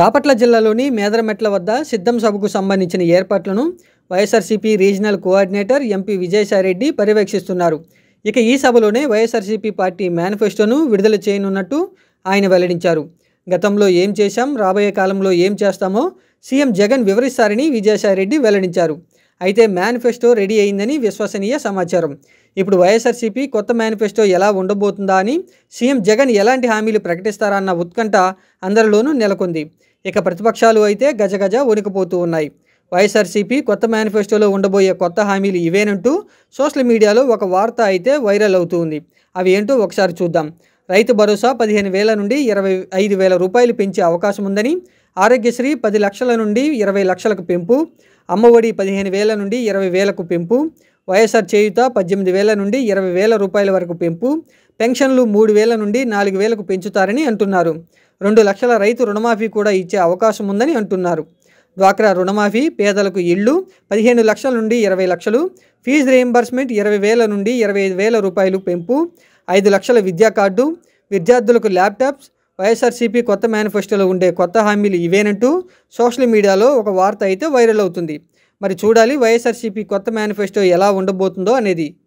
బాపట్ల జిల్లాలోని మేదరమెట్ల వద్ద సిద్ధం సభకు సంబంధించిన ఏర్పాట్లను YSRCP regional coordinator MP Vijayasai Reddy పర్యవేక్షిస్తున్నారు ఇక ఈ సభలోనే వైఎస్ఆర్సీపీ పార్టీ మేనిఫెస్టోను విడుదల చేయనున్నట్టు ఆయన వెల్లడించారు గతంలో ఏం చేశాం రాబోయే కాలంలో ఏం చేస్తామో సీఎం జగన్ వివరిస్తారని విజయసాయిరెడ్డి వెల్లడించారు అయితే మేనిఫెస్టో రెడీ అయిందని విశ్వసనీయ సమాచారం ఇప్పుడు వైఎస్ఆర్సీపీ కొత్త మేనిఫెస్టో ఎలా ఉండబోతుందా అని సీఎం జగన్ ఎలాంటి హామీలు ప్రకటిస్తారా అన్న ఉత్కంఠ అందరిలోనూ నెలకొంది ఇక ప్రతిపక్షాలు అయితే గజగజ వణికిపోతూ ఉన్నాయి వైఎస్ఆర్సీపీ కొత్త మేనిఫెస్టోలో ఉండబోయే కొత్త హామీలు ఇవేనంటూ సోషల్ మీడియాలో ఒక వార్త అయితే వైరల్ అవుతుంది అవి ఏంటో ఒకసారి చూద్దాం రైతు భరోసా పదిహేను వేల నుండి ఇరవై ఐదు వేల రూపాయలు పెంచే అవకాశం ఉందని ఆరోగ్యశ్రీ పది లక్షల నుండి ఇరవై లక్షలకు పెంపు అమ్మఒడి పదిహేను వేల నుండి ఇరవై వేలకు పెంపు వైఎస్ఆర్ చేయుత పద్దెనిమిది వేల నుండి ఇరవై వేల రూపాయల వరకు పెంపు పెన్షన్లు మూడు వేల నుండి నాలుగు వేలకు పెంచుతారని అంటున్నారు రెండు లక్షల రైతు రుణమాఫీ కూడా ఇచ్చే అవకాశం ఉందని అంటున్నారు డ్వాక్రా రుణమాఫీ పేదలకు ఇళ్ళు పదిహేను లక్షల నుండి ఇరవై లక్షలు ఫీజు రీయింబర్స్మెంట్ ఇరవై వేల నుండి ఇరవై ఐదు వేల రూపాయలు పెంపు ఐదు లక్షల విద్యా కార్డు విద్యార్థులకు ల్యాప్టాప్స్ వైఎస్ఆర్సీపీ కొత్త మేనిఫెస్టోలో ఉండే కొత్త హామీలు ఇవేనంటూ సోషల్ మీడియాలో ఒక వార్త అయితే వైరల్ అవుతుంది మరి చూడాలి వైఎస్ఆర్సీపీ కొత్త మేనిఫెస్టో ఎలా ఉండబోతుందో అనేది